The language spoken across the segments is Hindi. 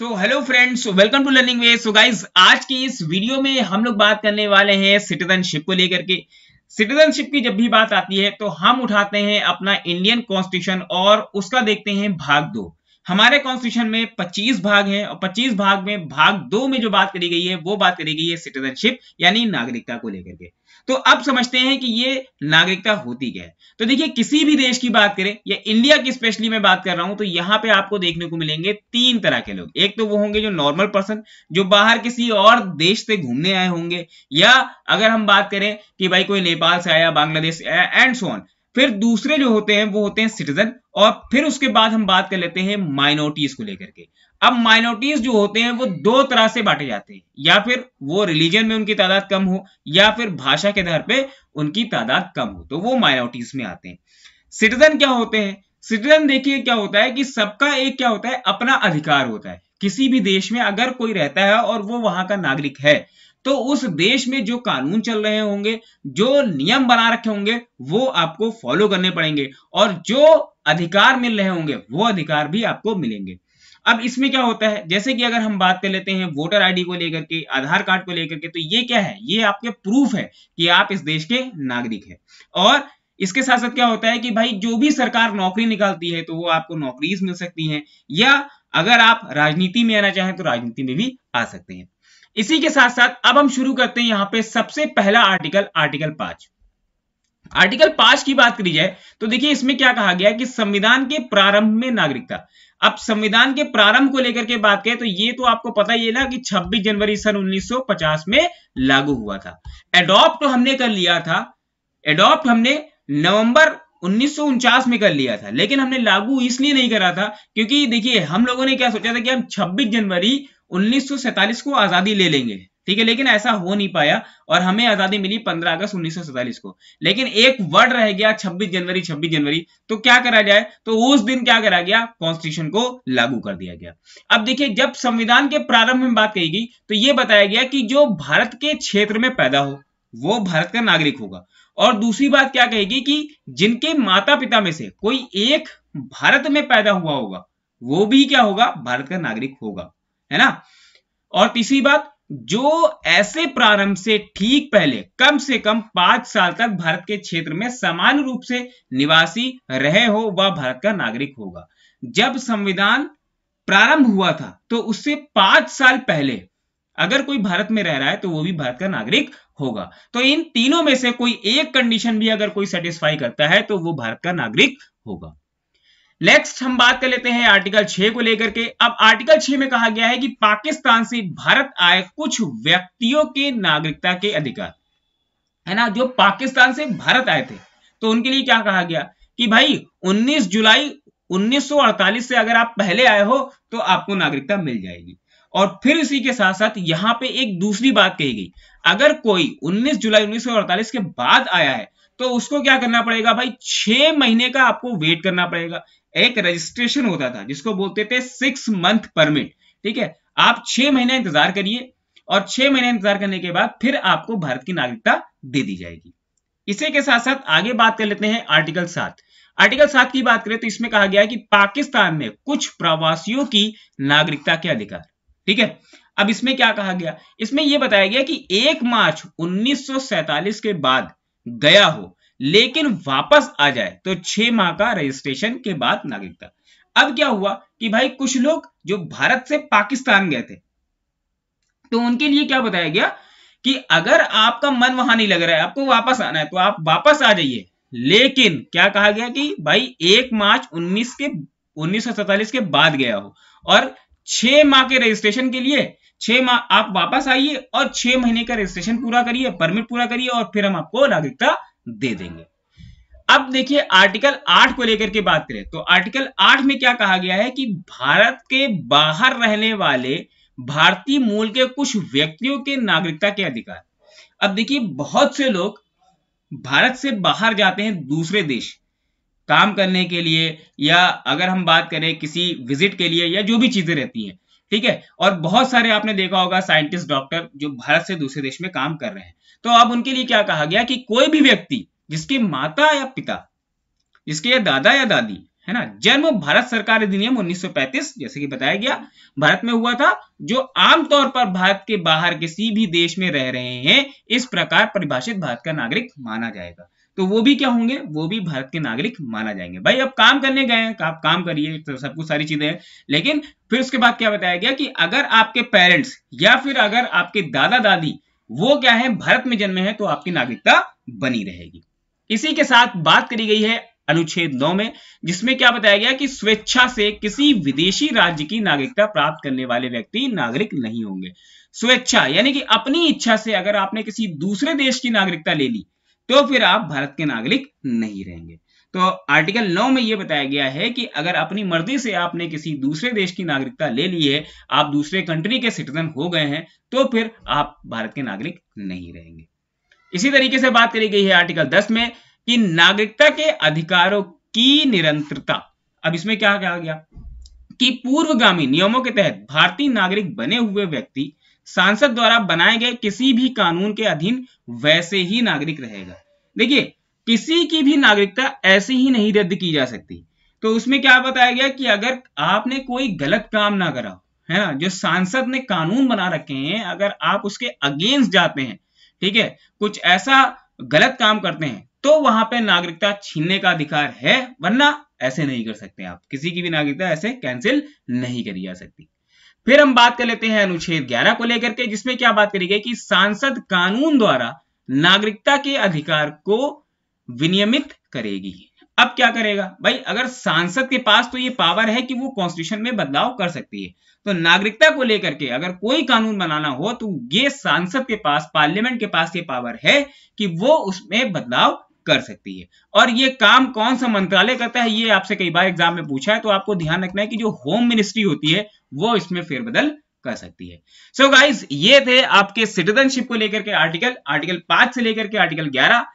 so hello friends welcome to learning way so guys आज की इस वीडियो में हम लोग बात करने वाले हैं सिटीजनशिप को लेकर के सिटीजनशिप की जब भी बात आती है तो हम उठाते हैं अपना इंडियन कॉन्स्टिट्यूशन और उसका देखते हैं भाग दो हमारे कॉन्स्टिट्यूशन में 25 भाग हैं और 25 भाग में भाग दो में जो बात करी गई है वो बात करी गई है सिटीजनशिप यानी नागरिकता को लेकर के तो अब समझते हैं कि ये नागरिकता होती क्या है तो देखिए किसी भी देश की बात करें या इंडिया की स्पेशली मैं बात कर रहा हूं तो यहां पे आपको देखने को मिलेंगे तीन तरह के लोग एक तो वो होंगे जो नॉर्मल पर्सन जो बाहर किसी और देश से घूमने आए होंगे या अगर हम बात करें कि भाई कोई नेपाल से आया बांग्लादेश से आया एंड सोन फिर दूसरे जो होते हैं वो होते हैं सिटीजन और फिर उसके बाद हम बात कर लेते हैं माइनॉरिटीज को लेकर के अब माइनॉरिटीज जो होते हैं वो दो तरह से बांटे जाते हैं या फिर वो रिलीजन में उनकी तादाद कम हो या फिर भाषा के आधार पे उनकी तादाद कम हो तो वो माइनॉरिटीज में आते हैं सिटीजन क्या होते हैं सिटीजन देखिए क्या होता है कि सबका एक क्या होता है अपना अधिकार होता है किसी भी देश में अगर कोई रहता है और वो वहां का नागरिक है तो उस देश में जो कानून चल रहे होंगे जो नियम बना रखे होंगे वो आपको फॉलो करने पड़ेंगे और जो अधिकार मिल रहे होंगे वो अधिकार भी आपको मिलेंगे अब इसमें क्या होता है जैसे कि अगर हम बात कर लेते हैं वोटर आईडी को लेकर के आधार कार्ड को लेकर के तो ये क्या है ये आपके प्रूफ है कि आप इस देश के नागरिक है और इसके साथ साथ क्या होता है कि भाई जो भी सरकार नौकरी निकालती है तो वो आपको नौकरी मिल सकती हैं या अगर आप राजनीति में आना चाहें तो राजनीति में भी आ सकते हैं इसी के साथ साथ अब हम शुरू करते हैं यहां पे सबसे पहला आर्टिकल आर्टिकल पांच आर्टिकल पांच की बात करी जाए तो देखिए इसमें क्या कहा गया कि संविधान के प्रारंभ में नागरिकता अब संविधान के प्रारंभ को लेकर के बात करें तो ये तो आपको पता ही है ना कि 26 जनवरी सन 1950 में लागू हुआ था एडॉप्ट हमने कर लिया था एडॉप्ट हमने नवंबर उन्नीस में कर लिया था लेकिन हमने लागू इसलिए नहीं करा था क्योंकि देखिए हम लोगों ने क्या सोचा था कि हम 26 जनवरी 1947 को आजादी ले लेंगे ठीक है लेकिन ऐसा हो नहीं पाया और हमें आजादी मिली 15 अगस्त उन्नीस को लेकिन एक वर्ड रह गया 26 जनवरी 26 जनवरी तो क्या करा जाए तो उस दिन क्या करा गया कॉन्स्टिट्यूशन को लागू कर दिया गया अब देखिए जब संविधान के प्रारंभ में बात कही गई तो यह बताया गया कि जो भारत के क्षेत्र में पैदा हो वो भारत का नागरिक होगा और दूसरी बात क्या कहेगी कि जिनके माता पिता में से कोई एक भारत में पैदा हुआ होगा वो भी क्या होगा भारत का नागरिक होगा है ना और तीसरी बात जो ऐसे प्रारंभ से ठीक पहले कम से कम पांच साल तक भारत के क्षेत्र में समान रूप से निवासी रहे हो वह भारत का नागरिक होगा जब संविधान प्रारंभ हुआ था तो उससे पांच साल पहले अगर कोई भारत में रह रहा है तो वो भी भारत का नागरिक होगा तो इन तीनों में से कोई एक कंडीशन भी अगर कोई सेटिस्फाई करता है तो वो भारत का नागरिक होगा नेक्स्ट हम बात कर लेते हैं आर्टिकल 6 को लेकर के अब आर्टिकल 6 में कहा गया है कि पाकिस्तान से भारत आए कुछ व्यक्तियों के नागरिकता के अधिकार है ना जो पाकिस्तान से भारत आए थे तो उनके लिए क्या कहा गया कि भाई 19 जुलाई 1948 से अगर आप पहले आए हो तो आपको नागरिकता मिल जाएगी और फिर इसी के साथ साथ यहाँ पे एक दूसरी बात कही गई अगर कोई 19 जुलाई 1948 के बाद आया है तो उसको क्या करना पड़ेगा भाई छह महीने का आपको वेट करना पड़ेगा एक रजिस्ट्रेशन होता था जिसको बोलते थे सिक्स मंथ परमिट ठीक है आप छह महीने इंतजार करिए और छह महीने इंतजार करने के बाद फिर आपको भारत की नागरिकता दे दी जाएगी इसी के साथ साथ आगे बात कर लेते हैं आर्टिकल सात आर्टिकल सात की बात करें तो इसमें कहा गया है कि पाकिस्तान में कुछ प्रवासियों की नागरिकता के अधिकार ठीक है अब इसमें क्या कहा गया इसमें यह बताया गया कि एक मार्च 1947 के बाद गया हो लेकिन वापस आ जाए तो छह माह का रजिस्ट्रेशन के बाद नागरिकता अब क्या हुआ कि भाई कुछ लोग जो भारत से पाकिस्तान गए थे तो उनके लिए क्या बताया गया कि अगर आपका मन वहां नहीं लग रहा है आपको वापस आना है तो आप वापस आ जाइए लेकिन क्या कहा गया कि भाई एक मार्च उन्नीस के उन्नीस के बाद गया हो और छह माह के रजिस्ट्रेशन के लिए छह माह आप वापस आइए और छह महीने का रजिस्ट्रेशन पूरा करिए परमिट पूरा करिए और फिर हम आपको नागरिकता दे देंगे अब देखिए आर्टिकल आठ को लेकर के बात करें तो आर्टिकल आठ में क्या कहा गया है कि भारत के बाहर रहने वाले भारतीय मूल के कुछ व्यक्तियों के नागरिकता के अधिकार अब देखिए बहुत से लोग भारत से बाहर जाते हैं दूसरे देश काम करने के लिए या अगर हम बात करें किसी विजिट के लिए या जो भी चीजें रहती हैं ठीक है और बहुत सारे आपने देखा होगा साइंटिस्ट डॉक्टर जो भारत से दूसरे देश में काम कर रहे हैं तो अब उनके लिए क्या कहा गया कि कोई भी व्यक्ति जिसके माता या पिता जिसके या दादा या दादी है ना जन्म भारत सरकार अधिनियम 1935 जैसे कि बताया गया भारत में हुआ था जो आमतौर पर भारत के बाहर किसी भी देश में रह रहे हैं इस प्रकार परिभाषित भारत का नागरिक माना जाएगा तो वो भी क्या होंगे वो भी भारत के नागरिक माना जाएंगे भाई अब काम करने गए हैं आप काम करिए तो सब कुछ सारी चीजें हैं लेकिन फिर उसके बाद क्या बताया गया कि अगर आपके पेरेंट्स या फिर अगर आपके दादा दादी वो क्या है भारत में जन्मे हैं तो आपकी नागरिकता बनी रहेगी इसी के साथ बात करी गई है अनुच्छेद नौ में जिसमें क्या बताया गया कि स्वेच्छा से किसी विदेशी राज्य की नागरिकता प्राप्त करने वाले व्यक्ति नागरिक नहीं होंगे स्वेच्छा यानी कि अपनी इच्छा से अगर आपने किसी दूसरे देश की नागरिकता ले ली तो फिर आप भारत के नागरिक नहीं रहेंगे तो आर्टिकल 9 में यह बताया गया है कि अगर अपनी मर्जी से आपने किसी दूसरे देश की नागरिकता ले ली है आप दूसरे कंट्री के सिटीजन हो गए हैं तो फिर आप भारत के नागरिक नहीं रहेंगे इसी तरीके से बात करी गई है आर्टिकल 10 में कि नागरिकता के अधिकारों की निरंतरता अब इसमें क्या कहा गया कि पूर्वगामी नियमों के तहत भारतीय नागरिक बने हुए व्यक्ति सांसद द्वारा बनाए गए किसी भी कानून के अधीन वैसे ही नागरिक रहेगा देखिए किसी की भी नागरिकता ऐसे ही नहीं रद्द की जा सकती तो उसमें क्या बताया गया कि अगर आपने कोई गलत काम ना करा है ना जो सांसद ने कानून बना रखे हैं अगर आप उसके अगेंस्ट जाते हैं ठीक है कुछ ऐसा गलत काम करते हैं तो वहां पे नागरिकता छीनने का अधिकार है वरना ऐसे नहीं कर सकते आप किसी की भी नागरिकता ऐसे कैंसिल नहीं करी जा सकती फिर हम बात कर लेते हैं अनुच्छेद 11 को लेकर के जिसमें क्या बात करी गई कि सांसद कानून द्वारा नागरिकता के अधिकार को विनियमित करेगी अब क्या करेगा भाई अगर सांसद के पास तो ये पावर है कि वो कॉन्स्टिट्यूशन में बदलाव कर सकती है तो नागरिकता को लेकर के अगर कोई कानून बनाना हो तो ये सांसद के पास पार्लियामेंट के पास ये पावर है कि वो उसमें बदलाव कर सकती है और ये काम कौन सा मंत्रालय करता है ये आपसे कई बार एग्जाम में पूछा है तो आपको ध्यान रखना है कि जो होम मिनिस्ट्री होती है वो इसमें फेरबदल कर सकती है सो so गाइज ये थे आपके सिटीजनशिप को लेकर के आर्टिकल आर्टिकल पांच से लेकर के आर्टिकल ग्यारह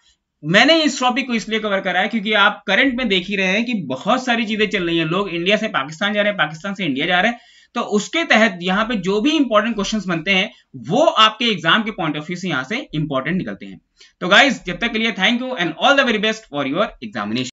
मैंने इस टॉपिक को इसलिए कवर करा है क्योंकि आप करंट में देख ही रहे हैं कि बहुत सारी चीजें चल रही हैं लोग इंडिया से पाकिस्तान जा रहे हैं पाकिस्तान से इंडिया जा रहे हैं तो उसके तहत यहां पे जो भी इंपॉर्टेंट क्वेश्चन बनते हैं वो आपके एग्जाम के पॉइंट ऑफ व्यू से यहां से इंपॉर्टेंट निकलते हैं तो गाइज जब तक के लिए thank you and all the very best for your examination